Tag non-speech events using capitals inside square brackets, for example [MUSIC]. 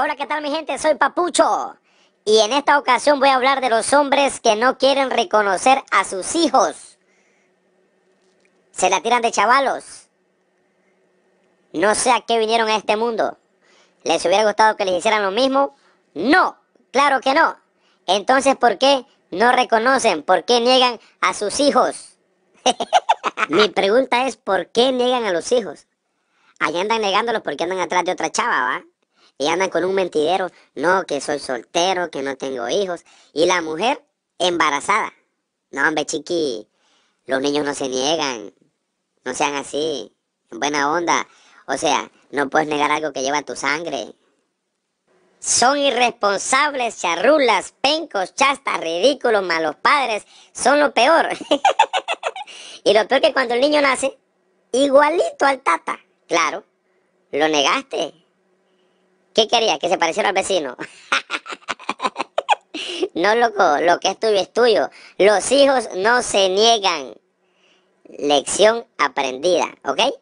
Hola, ¿qué tal mi gente? Soy Papucho. Y en esta ocasión voy a hablar de los hombres que no quieren reconocer a sus hijos. Se la tiran de chavalos. No sé a qué vinieron a este mundo. ¿Les hubiera gustado que les hicieran lo mismo? No, claro que no. Entonces, ¿por qué no reconocen? ¿Por qué niegan a sus hijos? [LAUGHS] Mi pregunta es, ¿por qué niegan a los hijos? Allá andan negándolos porque andan atrás de otra chava, ¿va? y andan con un mentidero, no, que soy soltero, que no tengo hijos, y la mujer embarazada. No, hombre, chiqui, los niños no se niegan, no sean así, en buena onda. O sea, no puedes negar algo que lleva tu sangre. Son irresponsables, charrulas, pencos, chastas, ridículos, malos padres, son lo peor. [LAUGHS] y lo peor que cuando el niño nace, igualito al tata, claro, lo negaste, ¿Qué quería? Que se pareciera al vecino. [LAUGHS] no, loco, lo que es tuyo es tuyo. Los hijos no se niegan. Lección aprendida, ¿ok?